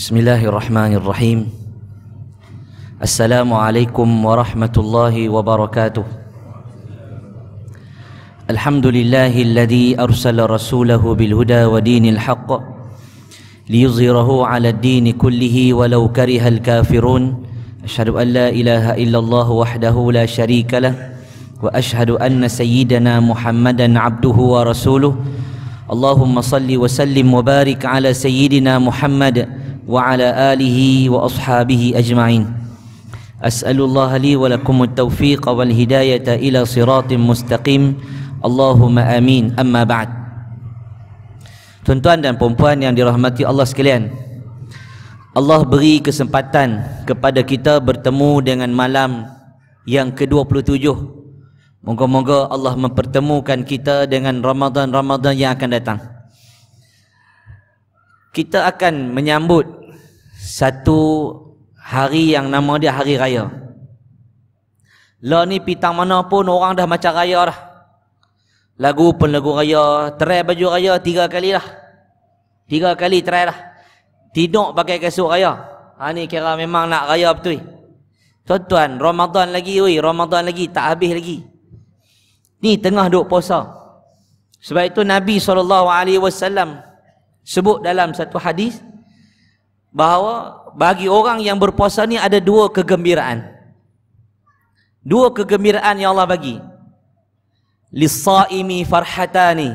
بسم الله الرحمن الرحيم السلام عليكم ورحمة الله وبركاته الحمد لله الذي أرسل رسوله بالهدى ودين الحق ليظهره على الدين كله ولو كره الكافرون أشهد أن لا إله إلا الله وحده لا شريك له وأشهد أن سيدنا محمدا عبده ورسوله اللهم صل وسلم وبارك على سيدنا محمد وعلى آله وأصحابه أجمعين أسأل الله لي ولكم التوفيق والهداية إلى صراط مستقيم اللهم آمين أما بعد Tuan-tuan dan puan-puan yang dirahmati Allah sekalian Allah beri kesempatan kepada kita bertemu dengan malam yang ke-27 Moga-moga Allah mempertemukan kita dengan Ramadan-Ramadan yang akan datang Kita akan menyambut satu hari yang nama dia hari raya lah ni pitang mana pun orang dah macam raya dah lagu pun lagu raya terai baju raya tiga kali lah tiga kali terai lah tidur pakai kasut raya ha ni kira memang nak raya betul tuan-tuan Ramadan lagi oi Ramadan lagi tak habis lagi ni tengah duk posa. sebab itu Nabi SAW sebut dalam satu hadis bahawa bagi orang yang berpuasa ni ada dua kegembiraan. Dua kegembiraan yang Allah bagi. Lisaimi farhatani.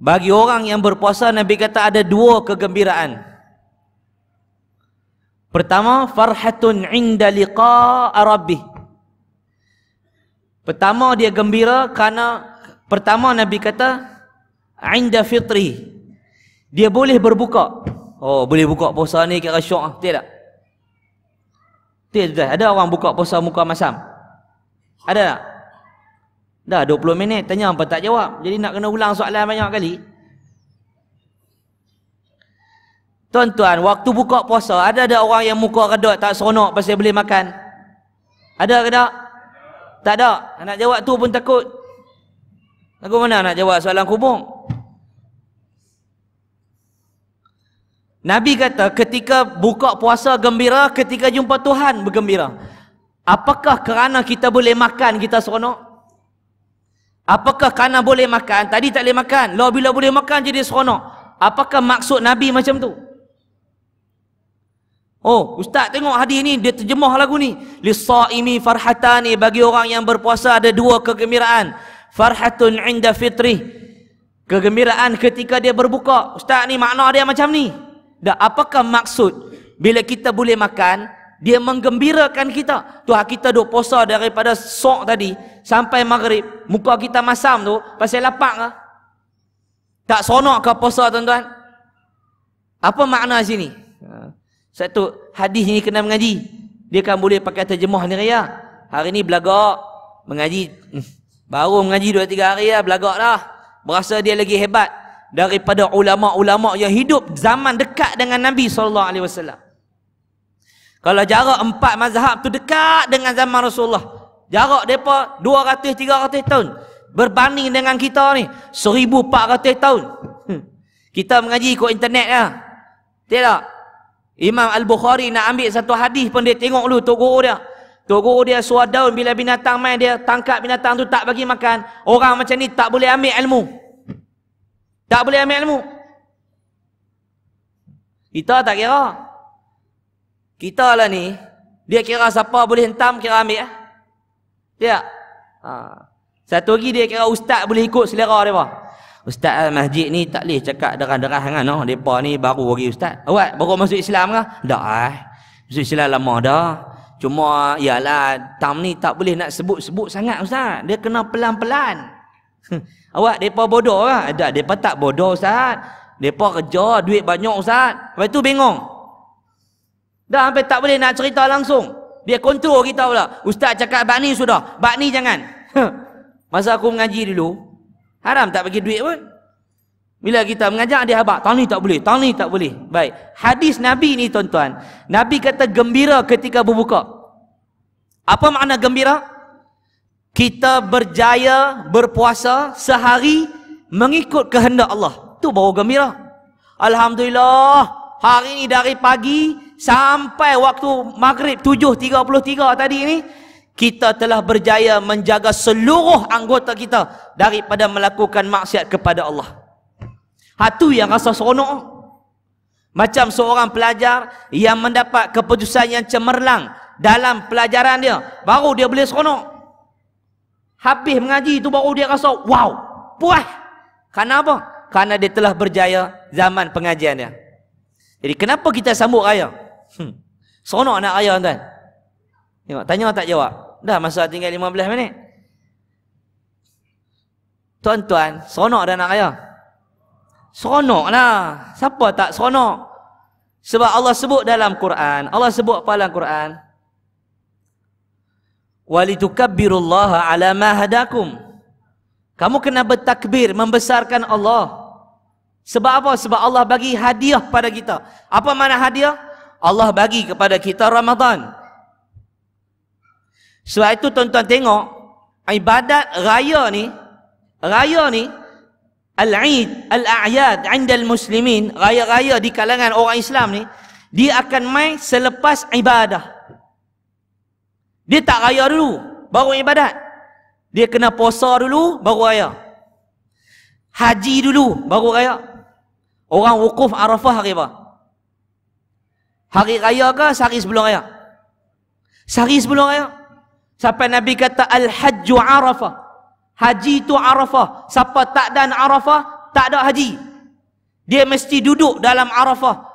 Bagi orang yang berpuasa Nabi kata ada dua kegembiraan. Pertama farhatun inda liqa rabbih. Pertama dia gembira kerana pertama Nabi kata inda fitri. Dia boleh berbuka. Oh, boleh buka puasa ni kira syok ah, betul tak? Betul tak? Ada orang buka puasa muka masam. Ada tak? Dah 20 minit tanya apa tak jawab. Jadi nak kena ulang soalan banyak kali. Tuan-tuan, waktu buka puasa, ada ada orang yang muka redot tak seronok pasal boleh makan? Ada ke tak? Tak ada. Nak jawab tu pun takut. Lagu mana nak jawab soalan kubur? Nabi kata ketika buka puasa gembira, ketika jumpa Tuhan bergembira. Apakah kerana kita boleh makan kita seronok? Apakah kerana boleh makan? Tadi tak boleh makan. Lah bila boleh makan jadi seronok. Apakah maksud Nabi macam tu? Oh, ustaz tengok hadis ni dia terjemah lagu ni. Lisaimi farhatani bagi orang yang berpuasa ada dua kegembiraan. Farhatun inda fitri. Kegembiraan ketika dia berbuka. Ustaz ni makna dia macam ni. Dan apakah maksud bila kita boleh makan, dia menggembirakan kita. Tuhan kita duk puasa daripada sok tadi sampai maghrib, muka kita masam tu pasal lapar ke? Tak seronok ke puasa tuan-tuan? Apa makna sini? Ha. Satu hadis ni kena mengaji. Dia kan boleh pakai terjemah ni ya. Hari ni belagak mengaji hmm. baru mengaji 2 3 hari ya belagak dah. Berasa dia lagi hebat daripada ulama-ulama yang hidup zaman dekat dengan Nabi sallallahu alaihi wasallam. Kalau jarak empat mazhab tu dekat dengan zaman Rasulullah. Jarak depa 200 300 tahun berbanding dengan kita ni 1400 tahun. Hmm. Kita mengaji ikut internet lah. Betul tak? Imam Al-Bukhari nak ambil satu hadis pun dia tengok dulu tok guru dia. Tok guru dia suar bila binatang main dia tangkap binatang tu tak bagi makan. Orang macam ni tak boleh ambil ilmu. Tak boleh ambil ilmu. Kita tak kira. Kita lah ni, dia kira siapa boleh hentam, kira ambil. Eh? Tidak? Ya. Ha. Satu lagi dia kira ustaz boleh ikut selera dia. Ustaz masjid ni tak boleh cakap derah-derah dengan no. Mereka ni baru bagi ustaz. Awak baru masuk Islam kah? Tak eh. Masuk Islam lama dah. Cuma ialah tam ni tak boleh nak sebut-sebut sangat ustaz. Dia kena pelan-pelan. Awak depa bodoh ke? Kan? Tak, depa tak bodoh ustaz. Depa kerja duit banyak ustaz. Lepas tu bengong. Dah sampai tak boleh nak cerita langsung. Dia kontrol kita pula. Ustaz cakap bak ni sudah. Bak ni jangan. Masa aku mengaji dulu, haram tak bagi duit pun. Bila kita mengajar dia habaq, tang ni tak boleh, tang ni tak boleh. Baik. Hadis Nabi ni tuan-tuan, Nabi kata gembira ketika berbuka. Apa makna gembira? kita berjaya berpuasa sehari mengikut kehendak Allah. Itu baru gembira. Alhamdulillah, hari ini dari pagi sampai waktu maghrib 7.33 tadi ini, kita telah berjaya menjaga seluruh anggota kita daripada melakukan maksiat kepada Allah. Hatu yang rasa seronok. Macam seorang pelajar yang mendapat keputusan yang cemerlang dalam pelajaran dia. Baru dia boleh seronok. Habis mengaji itu baru dia rasa wow, puas. Kenapa? apa? Karena dia telah berjaya zaman pengajian dia. Jadi kenapa kita sambut raya? Hmm. Seronok nak raya tuan. Tengok, tanya tak jawab. Dah masa tinggal 15 minit. Tuan-tuan, seronok dah nak raya. Seronok lah. Siapa tak seronok? Sebab Allah sebut dalam Quran. Allah sebut apa dalam Quran walitukabbirullaha ala mahadakum. kamu kena bertakbir membesarkan Allah sebab apa sebab Allah bagi hadiah pada kita apa mana hadiah Allah bagi kepada kita Ramadan sebab itu tuan-tuan tengok ibadat raya ni raya ni al-eid al-a'yad indal muslimin raya-raya di kalangan orang Islam ni dia akan mai selepas ibadah dia tak raya dulu baru ibadat. Dia kena puasa dulu baru raya. Haji dulu baru raya. Orang wukuf Arafah hari apa? Hari raya ke sehari sebelum raya? Sehari sebelum raya. Sampai Nabi kata al-hajju Arafah. Haji tu Arafah. Siapa tak dan Arafah, tak ada haji. Dia mesti duduk dalam Arafah.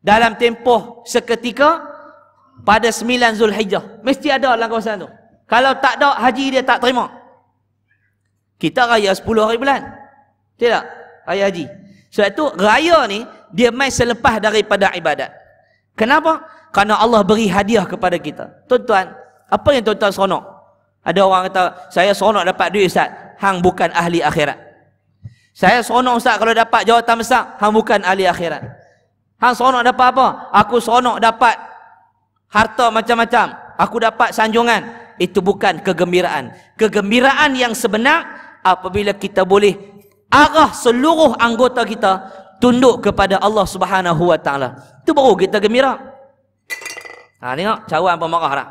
Dalam tempoh seketika pada 9 Zulhijjah. Mesti ada dalam kawasan tu. Kalau tak ada, haji dia tak terima. Kita raya 10 hari bulan. Betul tak? Raya haji. Sebab tu, raya ni, dia main selepas daripada ibadat. Kenapa? Kerana Allah beri hadiah kepada kita. Tuan-tuan, apa yang tuan-tuan seronok? Ada orang kata, saya seronok dapat duit Ustaz. Hang bukan ahli akhirat. Saya seronok Ustaz kalau dapat jawatan besar. Hang bukan ahli akhirat. Hang seronok dapat apa? Aku seronok dapat harta macam-macam aku dapat sanjungan itu bukan kegembiraan kegembiraan yang sebenar apabila kita boleh arah seluruh anggota kita tunduk kepada Allah Subhanahu wa taala itu baru kita gembira ha tengok cawan pun marah dah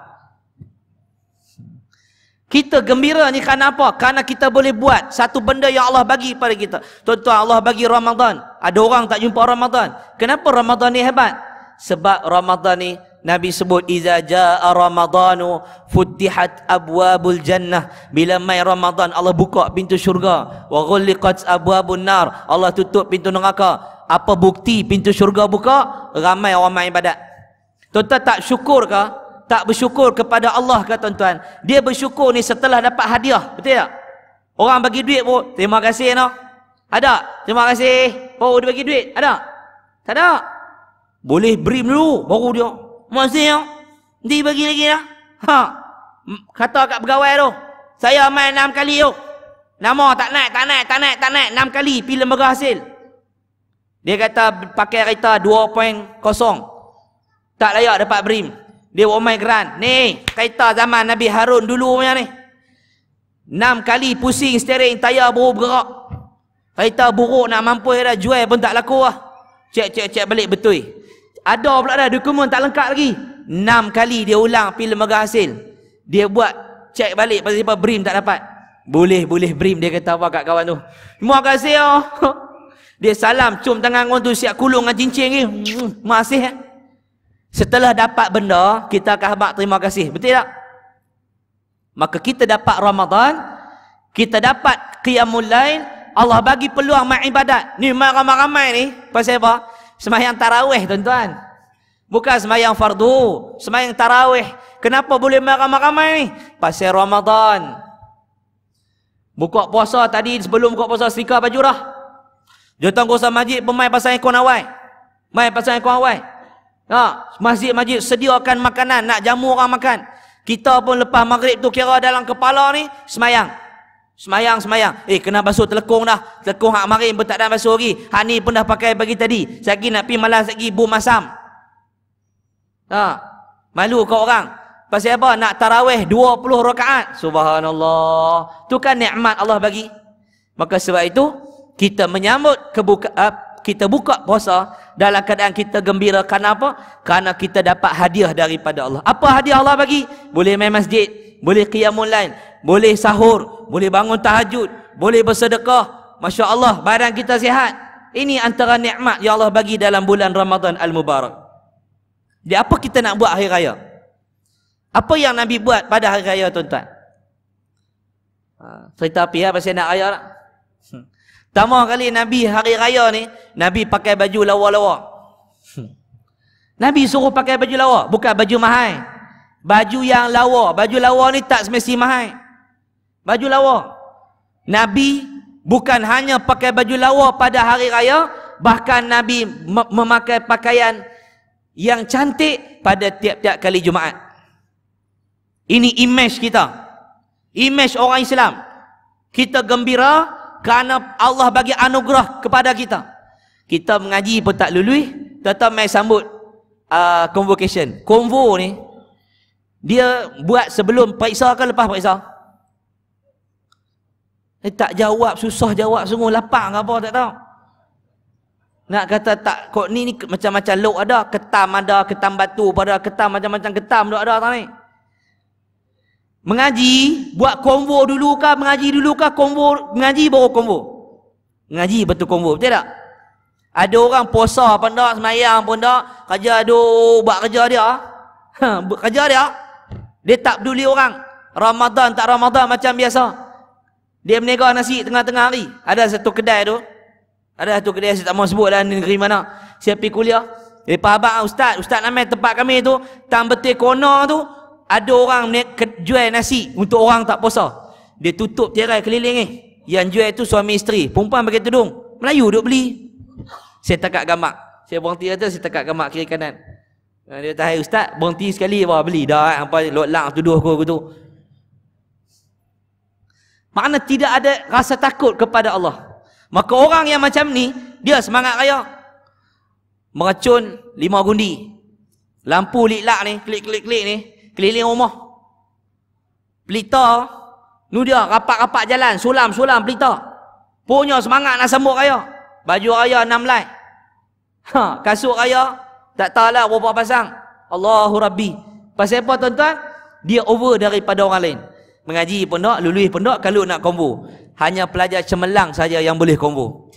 kita gembira ni kerana apa? Kerana kita boleh buat satu benda yang Allah bagi pada kita. Tuan-tuan Allah bagi Ramadan. Ada orang tak jumpa Ramadan. Kenapa Ramadan ni hebat? Sebab Ramadan ni Nabi sebut iza jaa Ramadhanu, futtihat abwabul jannah bila mai ramadan Allah buka pintu syurga wa ghulliqat abwabun nar Allah tutup pintu neraka apa bukti pintu syurga buka ramai orang main ibadat tuan-tuan tak syukur ke tak bersyukur kepada Allah ke tuan-tuan dia bersyukur ni setelah dapat hadiah betul tak orang bagi duit pun terima kasih noh ada terima kasih oh dia bagi duit ada tak ada boleh beri dulu baru dia Maksudnya, dia bagi lagi lah. Ha. Kata kat pegawai tu, saya main enam kali tu. Nama tak naik, tak naik, tak naik, tak naik. Enam kali pilih lembaga hasil. Dia kata pakai kereta 2.0. Tak layak dapat brim. Dia buat main grant. Ni, kereta zaman Nabi Harun dulu punya ni. Enam kali pusing steering, tayar baru bergerak. Kereta buruk nak mampu dah jual pun tak laku lah. Cek, cek, cek balik betul ada pula dah dokumen tak lengkap lagi 6 kali dia ulang filem megah hasil dia buat cek balik pasal siapa brim tak dapat boleh boleh brim dia kata apa kat kawan tu terima kasih oh dia salam cum tangan orang tu siap kulung dengan cincin ni masih hmm, eh? setelah dapat benda kita akan habak terima kasih betul tak maka kita dapat Ramadan kita dapat qiyamul lain Allah bagi peluang main ibadat ni ramai-ramai ni pasal apa semayang tarawih tuan-tuan bukan semayang fardu semayang tarawih kenapa boleh makan-makan ni pasal Ramadan buka puasa tadi sebelum buka puasa serika baju dah jatuh majid, masjid pemain pasal ikon awal main pasal ikon awal ha, masjid-masjid sediakan makanan nak jamu orang makan kita pun lepas maghrib tu kira dalam kepala ni semayang Semayang, semayang. Eh, kena basuh telekung dah. Telekung hak marim pun tak ada basuh lagi. Hak ni pun dah pakai bagi tadi. Sagi nak pergi malas lagi, bu masam. Ha. Malu kau orang. Pasal apa? Nak taraweh 20 rakaat. Subhanallah. Tu kan nikmat Allah bagi. Maka sebab itu, kita menyambut kebuka, eh, kita buka puasa dalam keadaan kita gembira. Kenapa? Kerana kita dapat hadiah daripada Allah. Apa hadiah Allah bagi? Boleh main masjid boleh qiyamulain, boleh sahur, boleh bangun tahajud, boleh bersedekah. Masya Allah, badan kita sihat. Ini antara nikmat yang Allah bagi dalam bulan Ramadan Al-Mubarak. Jadi apa kita nak buat hari raya? Apa yang Nabi buat pada hari raya tuan-tuan? Ha, cerita api ya, pasal nak raya tak? Hmm. Pertama kali Nabi hari raya ni, Nabi pakai baju lawa-lawa. Hmm. Nabi suruh pakai baju lawa, bukan baju mahal baju yang lawa baju lawa ni tak semesti mahal baju lawa Nabi bukan hanya pakai baju lawa pada hari raya bahkan Nabi memakai pakaian yang cantik pada tiap-tiap kali Jumaat ini image kita image orang Islam kita gembira kerana Allah bagi anugerah kepada kita kita mengaji pun tak lului tetap main sambut uh, convocation convo ni dia buat sebelum periksa ke kan lepas periksa? Eh, dia tak jawab, susah jawab, sungguh lapang ke apa, tak tahu. Nak kata tak, kok ni, ni macam-macam lok ada, ketam ada, ketam batu pada ketam macam-macam ketam tu ada tak ni. Mengaji, buat konvo dulu kah, mengaji dulu kah, konvo, mengaji baru konvo. Mengaji betul konvo, betul tak? Ada orang puasa pun tak, semayang pun tak, kerja aduh, buat kerja dia. Ha, kerja dia, dia tak peduli orang. Ramadan tak Ramadan macam biasa. Dia berniaga nasi tengah-tengah hari. Ada satu kedai tu. Ada satu kedai saya tak mahu sebut dalam negeri mana. Saya pergi kuliah. Lepas abang ustaz, ustaz nama tempat kami tu, tang betul corner tu, ada orang jual nasi untuk orang tak puasa. Dia tutup tirai keliling ni. Yang jual tu suami isteri. Perempuan pakai tudung. Melayu duk beli. Saya takat gambar. Saya berhenti kata, saya takat gambar kiri kanan. Ah, dia kata, hey, ustaz, berhenti sekali, wah beli dah, eh. apa, lot lang, tuduh aku, aku tu. Makna tidak ada rasa takut kepada Allah. Maka orang yang macam ni, dia semangat raya. Meracun lima gundi. Lampu liklak ni, klik-klik-klik ni, keliling rumah. Pelita, nu dia rapat-rapat jalan, sulam-sulam pelita. Punya semangat nak sambut raya. Baju raya enam lai. Ha, kasut raya, tak tahu lah, berapa pasang. Allahu Rabbi. Pasal apa tuan-tuan? Dia over daripada orang lain. Mengaji pun tak, lulus pun tak kalau nak kombo. Hanya pelajar cemerlang saja yang boleh kombo.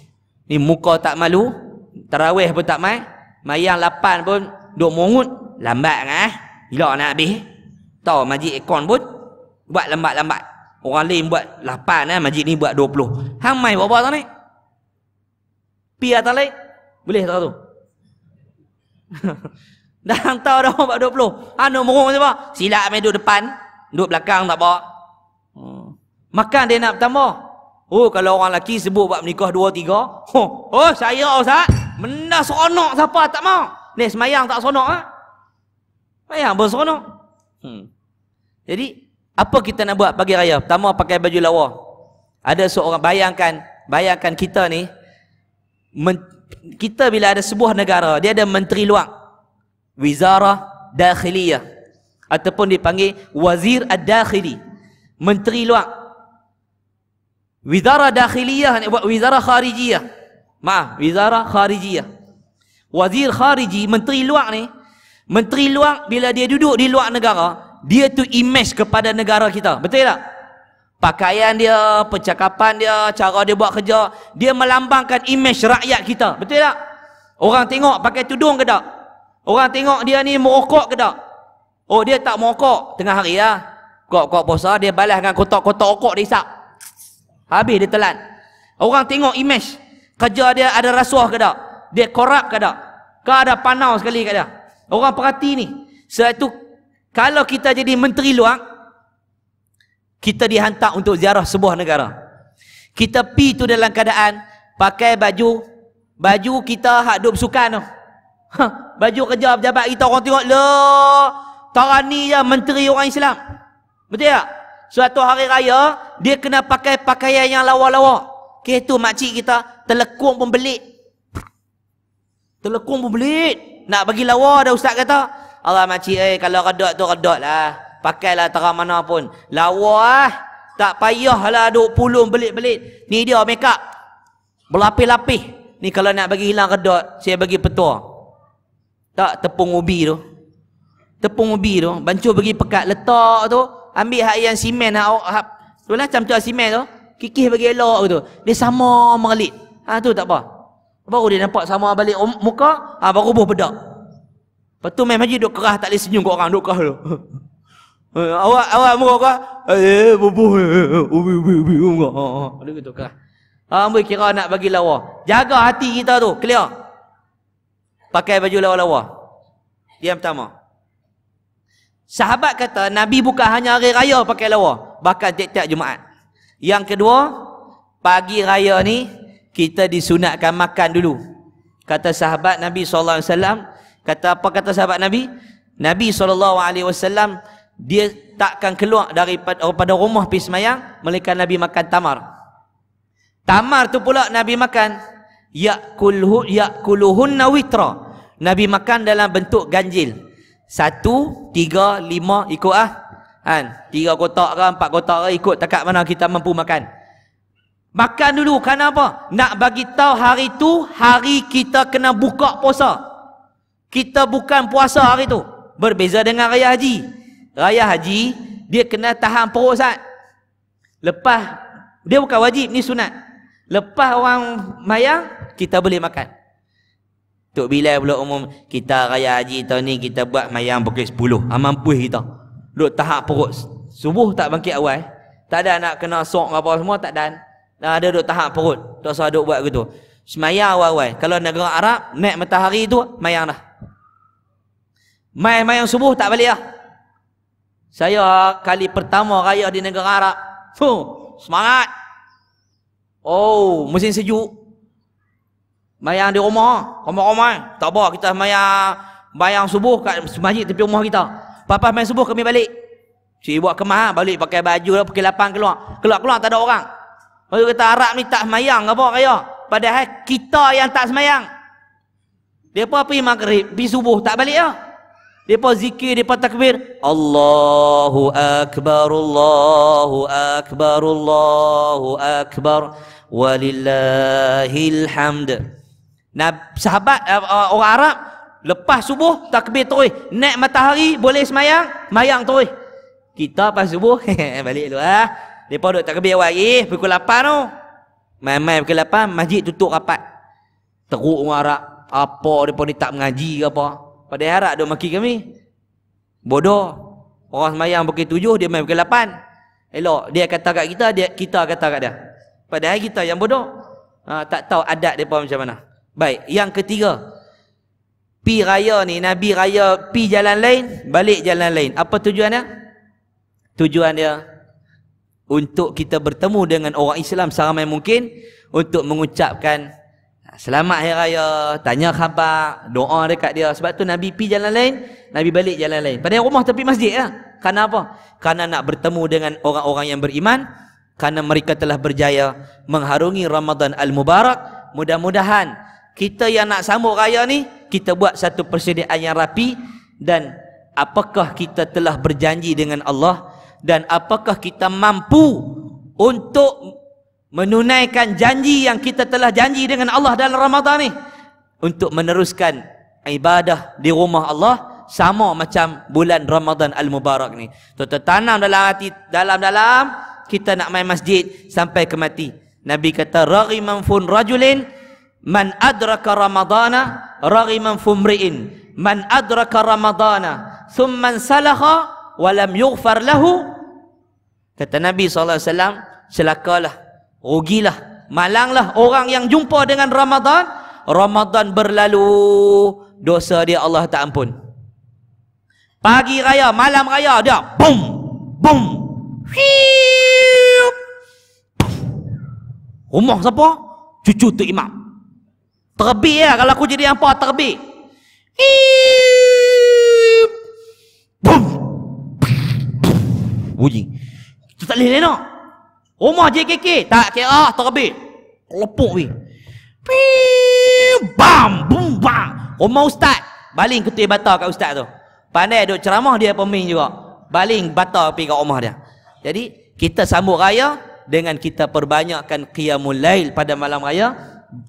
Ni muka tak malu, tarawih pun tak mai, mayang lapan pun duk mongut, lambat kan eh. Gila nak habis. Tahu majlis ekon pun buat lambat-lambat. Orang lain buat lapan eh, majlis ni buat dua puluh. Hang mai buat apa tu ni? Pi atas lain? Boleh tak tu? dah hantar dah orang 20. Anu murung siapa? Silap main duduk depan, duduk belakang tak apa. Hmm. Makan dia nak bertambah. Oh kalau orang lelaki sebut buat menikah 2 3. Oh, oh saya ustaz, benda seronok siapa tak mau. Ni semayang tak seronok ah. Ha? Semayang pun seronok. Hmm. Jadi apa kita nak buat pagi raya? Pertama pakai baju lawa. Ada seorang bayangkan, bayangkan kita ni kita bila ada sebuah negara dia ada menteri luar wizara dakhiliyah ataupun dipanggil wazir ad-dakhili menteri luar wizara dakhiliyah wizara kharijiyah maaf wizara kharijiyah wazir khariji menteri luar ni menteri luar bila dia duduk di luar negara dia tu image kepada negara kita betul tak pakaian dia, percakapan dia, cara dia buat kerja, dia melambangkan imej rakyat kita. Betul tak? Orang tengok pakai tudung ke tak? Orang tengok dia ni merokok ke tak? Oh, dia tak merokok tengah hari ya, Kok-kok puasa dia balas dengan kotak-kotak rokok dia isap. Habis dia telan. Orang tengok imej kerja dia ada rasuah ke tak? Dia korap ke tak? Kau ada panau sekali kat dia. Orang perhati ni. Sebab kalau kita jadi menteri luar, kita dihantar untuk ziarah sebuah negara. Kita pi tu dalam keadaan pakai baju baju kita hak duk sukan tu. Ha, baju kerja pejabat kita orang tengok le tarani ya menteri orang Islam. Betul tak? Suatu hari raya dia kena pakai pakaian yang lawa-lawa. Okey tu makcik kita telekung pun belit. Telekung pun belit. Nak bagi lawa dah ustaz kata. Allah makcik eh kalau redak tu redaklah pakailah terang mana pun lawa ah tak payahlah duk pulung belit-belit ni dia mekap berlapis-lapis ni kalau nak bagi hilang redak saya bagi petua tak tepung ubi tu tepung ubi tu bancuh bagi pekat letak tu ambil hak yang simen hak, hak tu lah macam simen tu kikih bagi elok tu dia sama merlit ha tu tak apa baru dia nampak sama balik um, muka ha, baru buh bedak lepas tu main majlis duk kerah tak boleh senyum kat orang duk kerah tu Eh, awak awak muka kau eh bubu eh, ubi ubi ubi enggak. ada gitu kah ambil kira nak bagi lawa jaga hati kita tu clear pakai baju lawa-lawa yang pertama sahabat kata nabi bukan hanya hari raya pakai lawa bahkan tiap-tiap jumaat yang kedua pagi raya ni kita disunatkan makan dulu kata sahabat nabi sallallahu alaihi wasallam kata apa kata sahabat nabi nabi sallallahu alaihi wasallam dia takkan keluar daripada daripada rumah pergi semayang melainkan Nabi makan tamar tamar tu pula Nabi makan kulhu yakulhu kuluhun witra Nabi makan dalam bentuk ganjil satu, tiga, lima ikut ah kan? tiga kotak ke empat kotak ke ikut takat mana kita mampu makan makan dulu kerana apa? nak bagi tahu hari tu hari kita kena buka puasa kita bukan puasa hari tu berbeza dengan raya haji raya haji dia kena tahan perut sat lepas dia bukan wajib ni sunat lepas orang mayang kita boleh makan Tok bila pula umum kita raya haji tahun ni kita buat mayang pukul 10 amam puih kita duduk tahap perut subuh tak bangkit awal tak ada nak kena sok apa semua tak dan dah ada duduk tahap perut tak usah duduk buat gitu semayang awal-awal kalau negara Arab naik matahari tu mayang dah Mayang mayang subuh tak balik lah ya? Saya kali pertama raya di negara Arab. Fuh, semangat. Oh, mesin sejuk. Mayang di rumah. Rumah-rumah. Tak apa, kita mayang, mayang subuh kat masjid tepi rumah kita. Papa main subuh, kami balik. Cik buat kemah, balik pakai baju, lah, pakai lapang keluar. Keluar-keluar, tak ada orang. Lalu kita Arab ni tak semayang apa raya. Padahal kita yang tak semayang. Dia pun pergi maghrib, pergi subuh, tak balik lah. Ya? Depa zikir, depa takbir. Allahu akbar, Allahu akbar, Allahu akbar. Walillahil hamd. Nah, sahabat uh, orang Arab lepas subuh takbir terus. Naik matahari boleh semayang, mayang terus. Kita pas subuh eh, balik dulu ah. Depa duk takbir awal lagi pukul 8 tu. Main-main pukul 8 masjid tutup rapat. Teruk orang Arab. Apa depa ni tak mengaji ke apa? Pada harap dia maki kami. Bodoh. Orang semayang pukul tujuh, dia main pukul lapan. Elok. Dia kata kat kita, dia, kita kata kat dia. Padahal kita yang bodoh. Ha, tak tahu adat dia pun macam mana. Baik. Yang ketiga. Pi raya ni, Nabi raya pi jalan lain, balik jalan lain. Apa tujuan dia? Tujuan dia untuk kita bertemu dengan orang Islam seramai mungkin untuk mengucapkan Selamat Hari Raya, tanya khabar, doa dekat dia. Sebab tu Nabi pi jalan lain, Nabi balik jalan lain. Pada rumah tepi masjid lah. Kerana apa? Kerana nak bertemu dengan orang-orang yang beriman. Kerana mereka telah berjaya mengharungi Ramadan Al-Mubarak. Mudah-mudahan kita yang nak sambut raya ni, kita buat satu persediaan yang rapi. Dan apakah kita telah berjanji dengan Allah? Dan apakah kita mampu untuk menunaikan janji yang kita telah janji dengan Allah dalam Ramadhan ni untuk meneruskan ibadah di rumah Allah sama macam bulan Ramadan Al-Mubarak ni. Tuan-tuan tanam dalam hati dalam-dalam kita nak main masjid sampai ke mati. Nabi kata raghiman fun rajulin man adraka ramadana raghiman fumriin man adrak ramadana thumman salaha wa lam yughfar lahu kata nabi SAW. Selakalah rugilah malanglah orang yang jumpa dengan Ramadan Ramadan berlalu dosa dia Allah tak ampun pagi raya malam raya dia boom boom Hiup. rumah siapa cucu tu imam terbi ya kalau aku jadi apa terbi Hiup. boom bunyi tu tak boleh lena no? Rumah JKK tak kira ah, terbit. Kelopok weh. Pi bam bum bam. Rumah ustaz baling ketul bata kat ustaz tu. Pandai duk ceramah dia pemin juga. Baling bata pi kat rumah dia. Jadi kita sambut raya dengan kita perbanyakkan qiyamul lail pada malam raya,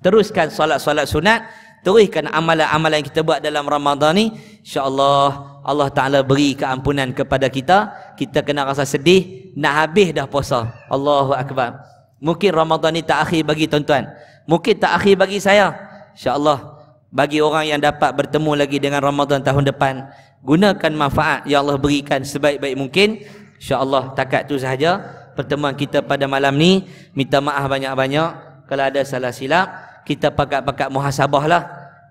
teruskan solat-solat sunat teruskan amalan-amalan kita buat dalam Ramadhan ni insyaallah Allah Taala beri keampunan kepada kita kita kena rasa sedih nak habis dah puasa Allahu akbar mungkin Ramadhan ni tak akhir bagi tuan-tuan mungkin tak akhir bagi saya insyaallah bagi orang yang dapat bertemu lagi dengan Ramadhan tahun depan gunakan manfaat yang Allah berikan sebaik-baik mungkin insyaallah takat tu sahaja pertemuan kita pada malam ni minta maaf banyak-banyak kalau ada salah silap kita pakat-pakat muhasabah lah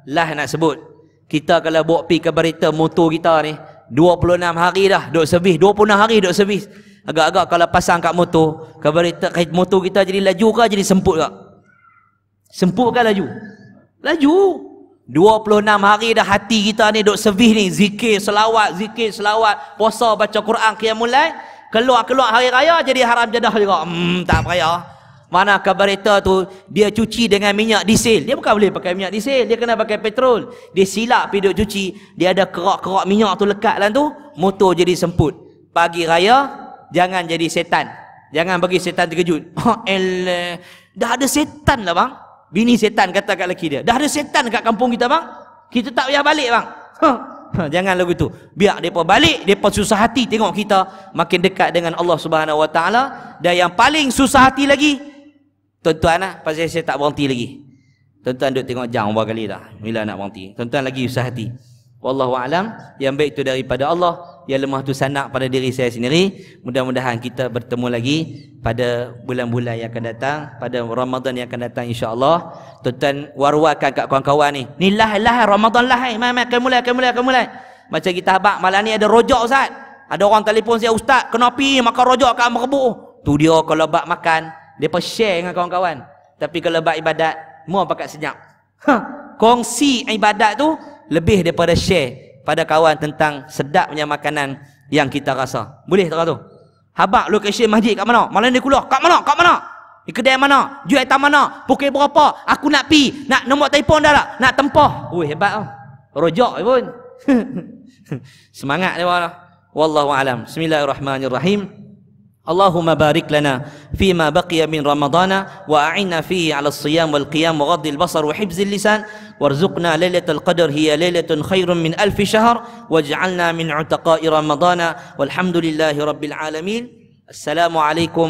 lah nak sebut kita kalau bawa pergi ke berita motor kita ni 26 hari dah duk servis 26 hari duk servis agak-agak kalau pasang kat motor ke berita motor kita jadi laju ke jadi semput ke semput ke laju laju 26 hari dah hati kita ni duk servis ni zikir selawat zikir selawat puasa baca Quran qiyamul mulai keluar-keluar hari raya jadi haram jadah juga hmm tak payah mana kabareta tu dia cuci dengan minyak diesel dia bukan boleh pakai minyak diesel dia kena pakai petrol dia silap pergi duk cuci dia ada kerak-kerak minyak tu lekat dalam tu motor jadi semput pagi raya jangan jadi setan jangan bagi setan terkejut ha, dah ada setan lah bang bini setan kata kat lelaki dia dah ada setan kat kampung kita bang kita tak payah balik bang ha, jangan lagu tu biar depa balik depa susah hati tengok kita makin dekat dengan Allah Subhanahu Wa Taala dan yang paling susah hati lagi Tuan-tuan lah, pasal saya tak berhenti lagi. Tuan-tuan duduk tengok jam berapa kali dah. Bila nak berhenti. Tuan-tuan lagi usah hati. Wallahu alam, yang baik itu daripada Allah, yang lemah itu sanak pada diri saya sendiri. Mudah-mudahan kita bertemu lagi pada bulan-bulan yang akan datang, pada Ramadan yang akan datang insya-Allah. Tuan-tuan warwakan kat kawan-kawan ni. Ni lah lah Ramadan lah. Eh. Mai mai akan mulai, akan mulai, akan mulai. Macam kita habaq malam ni ada rojok ustaz. Ada orang telefon saya ustaz, kenapa makan rojok, kat merebu? Tu dia kalau bak makan, Depa share dengan kawan-kawan. Tapi kalau buat ibadat, mau pakai senyap. Ha, kongsi ibadat tu lebih daripada share pada kawan tentang sedapnya makanan yang kita rasa. Boleh tak tu? Habak location masjid kat mana? Malam ni kuliah. Kat mana? Kat mana? Di kedai mana? Jual tak mana? Pukul berapa? Aku nak pi. Nak nombor telefon dah tak? Nak tempah. Ui hebat tau. Rojak pun. Semangat dia lah. Wallahu alam. Bismillahirrahmanirrahim. اللهم بارك لنا فيما بقي من رمضان واعنا فيه على الصيام والقيام وغض البصر وحفظ اللسان وارزقنا ليله القدر هي ليله خير من الف شهر واجعلنا من عتقاء رمضان والحمد لله رب العالمين السلام عليكم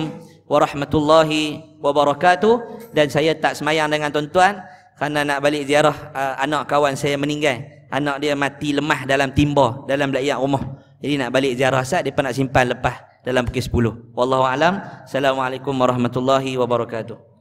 ورحمه الله وبركاته dan saya tak sembahyang dengan tuan-tuan kerana nak balik ziarah eh, anak kawan saya meninggal anak dia mati lemah dalam timba dalam belayak rumah jadi nak balik ziarah sat depa nak simpan lepas dalam pukul 10. Wallahu alam. Assalamualaikum warahmatullahi wabarakatuh.